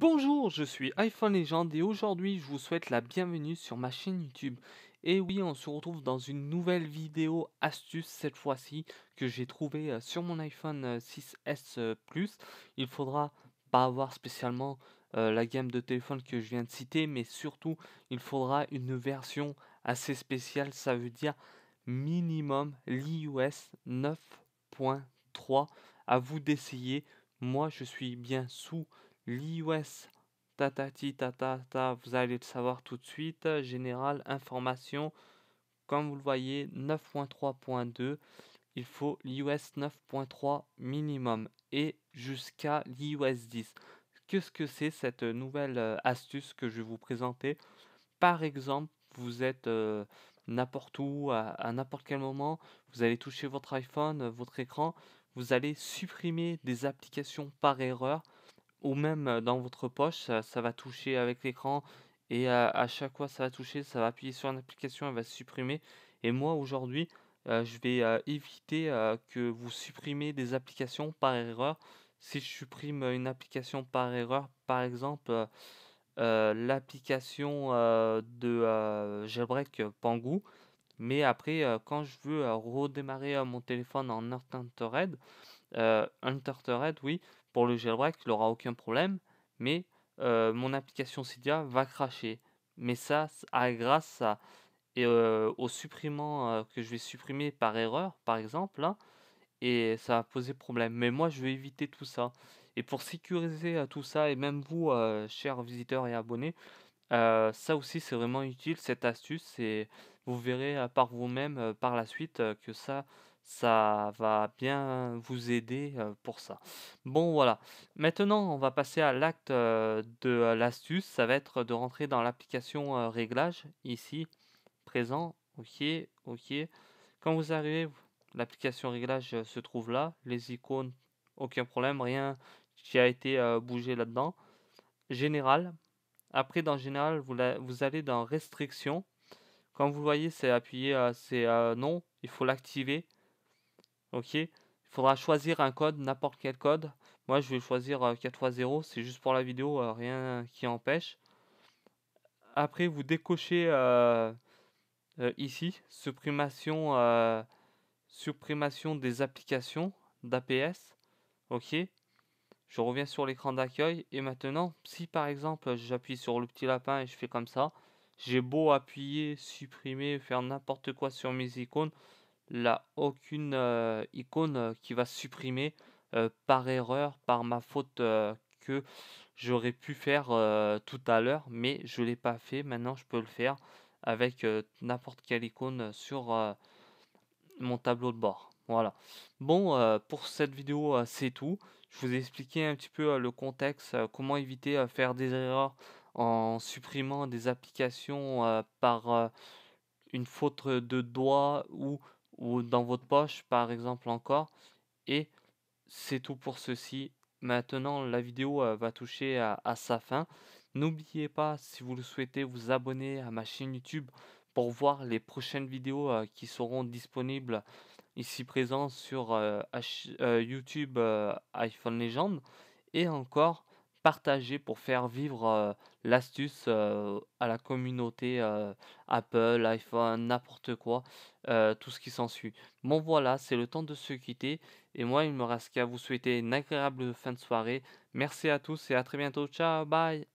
Bonjour, je suis iPhone légende et aujourd'hui je vous souhaite la bienvenue sur ma chaîne YouTube. Et oui, on se retrouve dans une nouvelle vidéo astuce cette fois-ci que j'ai trouvée euh, sur mon iPhone 6S euh, euh, Plus. Il faudra pas avoir spécialement la gamme de téléphone que je viens de citer, mais surtout il faudra une version assez spéciale, ça veut dire minimum l'iOS 9.3 à vous d'essayer. Moi je suis bien sous l'IOS tata tata vous allez le savoir tout de suite, général, information, comme vous le voyez, 9.3.2, il faut l'IOS 9.3 minimum et jusqu'à l'IOS 10. Qu'est-ce que c'est cette nouvelle euh, astuce que je vais vous présenter Par exemple, vous êtes euh, n'importe où, à n'importe quel moment, vous allez toucher votre iPhone, euh, votre écran, vous allez supprimer des applications par erreur ou même dans votre poche, ça, va toucher avec l'écran et à, chaque fois ça va toucher, ça va appuyer sur une application, elle va supprimer. Et moi aujourd'hui, je vais éviter que vous supprimez des applications par erreur. Si je supprime une application par erreur, par exemple l'application de Jailbreak Pangu, mais après quand je veux redémarrer mon téléphone en Unterred, oui, pour le jailbreak, il n'aura aucun problème, mais euh, mon application Cydia va cracher. Mais ça, à ah, grâce à, euh, au supprimant euh, que je vais supprimer par erreur, par exemple, hein, et ça a posé problème. Mais moi, je vais éviter tout ça. Et pour sécuriser tout ça, et même vous, chers visiteurs et abonnés, ça aussi, c'est vraiment utile, cette astuce. Et vous verrez par vous-même par la suite que ça, ça va bien vous aider pour ça. Bon voilà, maintenant on va passer à l'acte de l'astuce, ça va être de rentrer dans l'application réglage, ici, présent, ok, ok. Quand vous arrivez, l'application réglage se trouve là, les icônes, aucun problème, rien qui a été bougé là-dedans. Général, après dans général, vous, allez dans restrictions. Quand vous voyez, c'est appuyé, c'est non, il faut l'activer Ok Il faudra choisir un code, n'importe quel code. Moi, je vais choisir 4x0, euh, c'est juste pour la vidéo, euh, rien qui empêche. Après, vous décochez euh, ici, supprimation, des applications d'APS. Ok Je reviens sur l'écran d'accueil. Et maintenant, si par exemple, j'appuie sur le petit lapin et je fais comme ça, j'ai beau appuyer, supprimer, faire n'importe quoi sur mes icônes, là aucune euh, icône euh, qui va supprimer euh, par erreur, par ma faute que j'aurais pu faire tout à l'heure, mais je l'ai pas fait. Maintenant, je peux le faire avec n'importe quelle icône sur mon tableau de bord. Voilà. Bon, pour cette vidéo, c'est tout. Je vous ai expliqué un petit peu le contexte, comment éviter faire des erreurs en supprimant des applications par une faute de doigt ou ou dans votre poche par exemple encore. Et c'est tout pour ceci. Maintenant, la vidéo euh, va toucher à, sa fin. N'oubliez pas, si vous le souhaitez, vous abonner à ma chaîne YouTube pour voir les prochaines vidéos euh, qui seront disponibles ici présents sur euh, YouTube iPhone légende Et encore, partager pour faire vivre l'astuce à la communauté Apple, iPhone, n'importe quoi, tout ce qui s'ensuit. Bon voilà, c'est le temps de se quitter et moi il me reste qu'à vous souhaiter une agréable fin de soirée. Merci à tous et à très bientôt. Ciao, bye